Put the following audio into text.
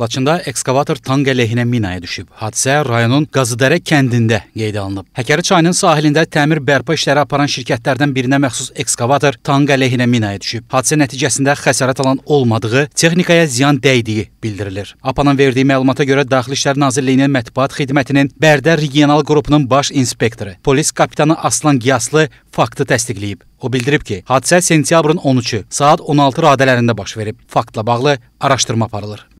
Laçında ekskavator tank əleyhinə minaya düşüb. Hadisə rayonun Qazıdərə kəndində qeydə alınıb. Həkəri çayının sahilində təmir bərpa işləri aparan şirkətlərdən birinə məxsus ekskavator tank əleyhinə minaya düşüb. Hadisə nəticəsində xəsarət alan olmadığı, texnikaya ziyan dəydiyi bildirilir. APAnın verdiyi məlumata görə Daxili İşlər Nazirliyinin mətbuat xidmətinin Bərdə regional qrupunun baş inspektoru, polis kapitanı Aslan Giyaslı faktı təsdiqləyib. O bildirib ki, hadisə sentyabrın 13-ü saat 16 radələrində baş verib. Faktla bağlı araşdırma aparılır.